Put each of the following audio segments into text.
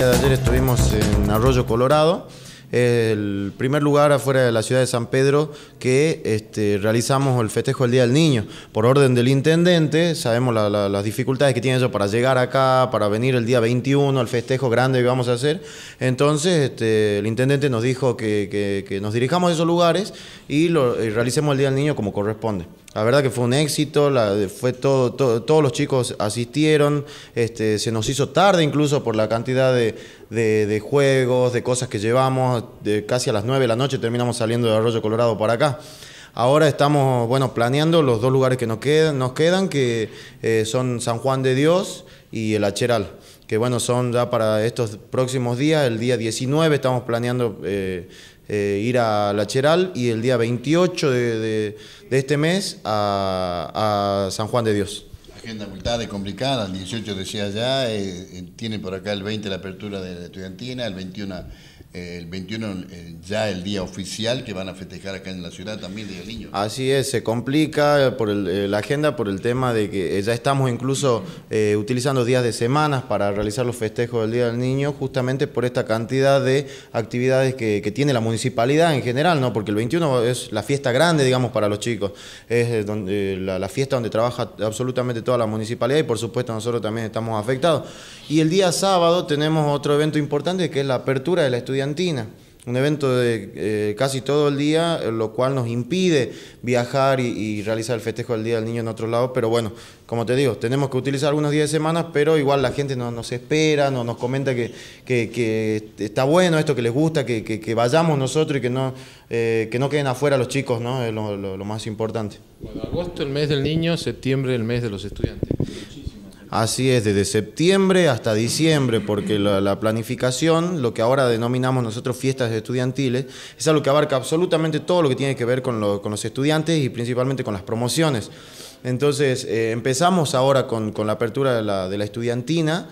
día de ayer estuvimos en Arroyo Colorado, el primer lugar afuera de la ciudad de San Pedro que este, realizamos el festejo del Día del Niño. Por orden del intendente, sabemos las dificultades que tienen ellos para llegar acá, para venir el día 21 al festejo grande que vamos a hacer. Entonces, este, el intendente nos dijo que, nos dirijamos a esos lugares y, lo, y realicemos el Día del Niño como corresponde. La verdad que fue un éxito, fue todo, todos los chicos asistieron, este, se nos hizo tarde incluso por la cantidad de, juegos, de cosas que llevamos, casi a las 9 de la noche terminamos saliendo de Arroyo Colorado para acá. Ahora estamos, bueno, planeando los dos lugares que nos quedan, que eh, son San Juan de Dios y el Acheral que bueno, son ya para estos próximos días, el día 19 estamos planeando eh, eh, ir a La Cheral y el día 28 de, este mes a, San Juan de Dios. agenda muy tarde, complicada, el 18 decía ya, eh, tiene por acá el 20 la apertura de la estudiantina, el 21 el 21 eh, ya el día oficial que van a festejar acá en la ciudad también Día del Niño. Así es, se complica por eh, la agenda por el tema de que eh, ya estamos incluso utilizando días de semanas para realizar los festejos del Día del Niño justamente por esta cantidad de actividades que, tiene la municipalidad en general, ¿no? porque el 21 es la fiesta grande, digamos, para los chicos, es donde, la, fiesta donde trabaja absolutamente toda la municipalidad y por supuesto nosotros también estamos afectados. Y el día sábado tenemos otro evento importante que es la apertura del la un evento de eh, casi todo el día, eh, lo cual nos impide viajar y, realizar el festejo del Día del Niño en otros lados. Pero bueno, como te digo, tenemos que utilizar algunos días de semana, pero igual la gente no, nos espera, no, nos comenta que, está bueno esto, que les gusta, que, vayamos nosotros y que no, eh, que no queden afuera los chicos, ¿no? Es lo, más importante. agosto el mes del niño, septiembre el mes de los estudiantes. Así es, desde septiembre hasta diciembre, porque la, planificación, lo que ahora denominamos nosotros fiestas estudiantiles, es algo que abarca absolutamente todo lo que tiene que ver con, los estudiantes y principalmente con las promociones. Entonces, eh, empezamos ahora con, la apertura de la estudiantina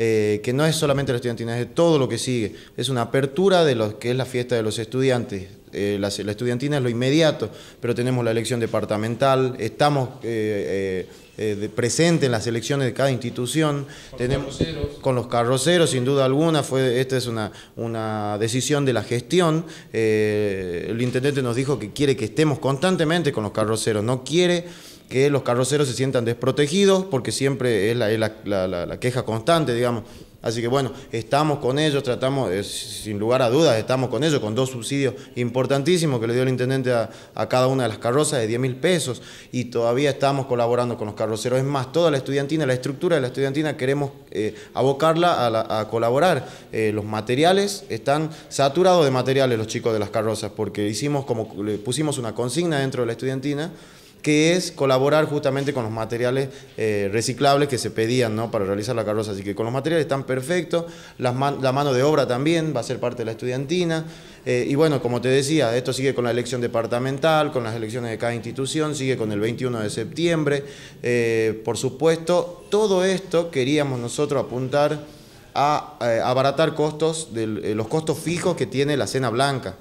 eh, que no es solamente la estudiantina, es todo lo que sigue. Es una apertura de lo que es la fiesta de los estudiantes. Eh, la, estudiantina es lo inmediato, pero tenemos la elección departamental, estamos eh, presentes en las elecciones de cada institución. tenemos, con los carroceros, sin duda alguna, fue, esta es una, una decisión de la gestión. el intendente nos dijo que quiere que estemos constantemente con los carroceros, no quiere que los carroceros se sientan desprotegidos, porque siempre es la, la, la, la queja constante, digamos. Así que bueno, estamos con ellos, tratamos, eh, sin lugar a dudas, estamos con ellos, con dos subsidios importantísimos que le dio el intendente a, a cada una de las carrozas de 10 mil pesos y todavía estamos colaborando con los carroceros. Es más, toda la estudiantina, la estructura de la estudiantina queremos eh, abocarla a, a colaborar. Eh, los materiales están saturados de materiales los chicos de las carrozas porque hicimos como, le pusimos una consigna dentro de la estudiantina que es colaborar justamente con los materiales eh, reciclables que se pedían ¿no? para realizar la carroza. Así que con los materiales están perfectos, la mano de obra también va a ser parte de la estudiantina. Eh, y bueno, como te decía, esto sigue con la elección departamental, con las elecciones de cada institución, sigue con el 21 de septiembre. Eh, por supuesto, todo esto queríamos nosotros apuntar a abaratar costos, de los costos fijos que tiene la cena blanca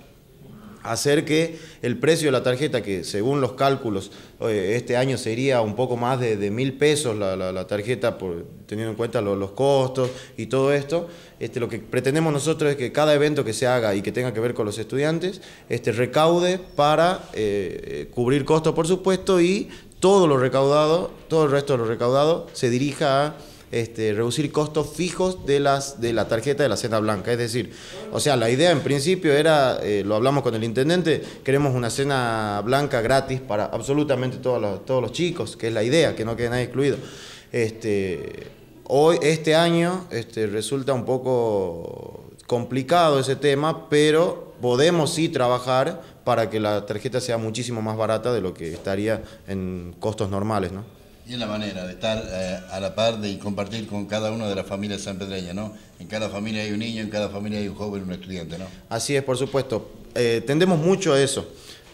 hacer que el precio de la tarjeta, que según los cálculos eh, este año sería un poco más de, mil pesos la, tarjeta, por, teniendo en cuenta los costos y todo esto, este, lo que pretendemos nosotros es que cada evento que se haga y que tenga que ver con los estudiantes, este, recaude para eh, eh, cubrir costos, por supuesto, y todo lo recaudado, todo el resto de lo recaudado se dirija a este, reducir costos fijos de, las, de la tarjeta de la cena blanca. Es decir, o sea, la idea en principio era, eh, lo hablamos con el intendente, queremos una cena blanca gratis para absolutamente todos los, todos los chicos, que es la idea, que no quede nadie excluido. Este, hoy, este año este, resulta un poco complicado ese tema, pero podemos sí trabajar para que la tarjeta sea muchísimo más barata de lo que estaría en costos normales, ¿no? Y es la manera de estar eh, a la par y compartir con cada una de las familias sanpedreñas, ¿no? En cada familia hay un niño, en cada familia hay un joven, un estudiante, ¿no? Así es, por supuesto. Eh, tendemos mucho a eso.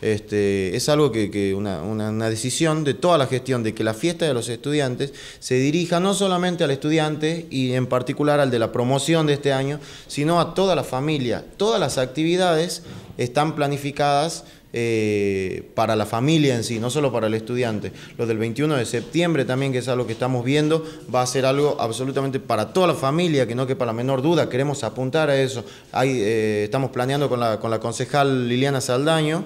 Este, es algo que, una, una, decisión de toda la gestión, de que la fiesta de los estudiantes se dirija no solamente al estudiante y en particular al de la promoción de este año, sino a toda la familia. Todas las actividades están planificadas eh, para la familia en sí, no solo para el estudiante. Lo del 21 de septiembre también, que es algo que estamos viendo, va a ser algo absolutamente para toda la familia, que no que para la menor duda, queremos apuntar a eso. Eh, estamos planeando con la concejal Liliana Saldaño.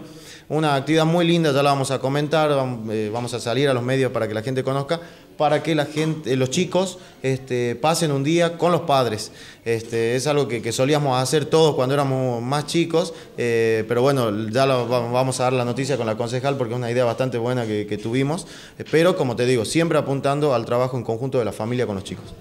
Una actividad muy linda, ya la vamos a comentar, eh, vamos a salir a los medios para que la gente conozca, para que la gente, los chicos este, pasen un día con los padres. Este, es algo que, solíamos hacer todos cuando éramos más chicos, eh, pero bueno, ya vamos a dar la noticia con la concejal porque es una idea bastante buena que tuvimos, pero como te digo, siempre apuntando al trabajo en conjunto de la familia con los chicos.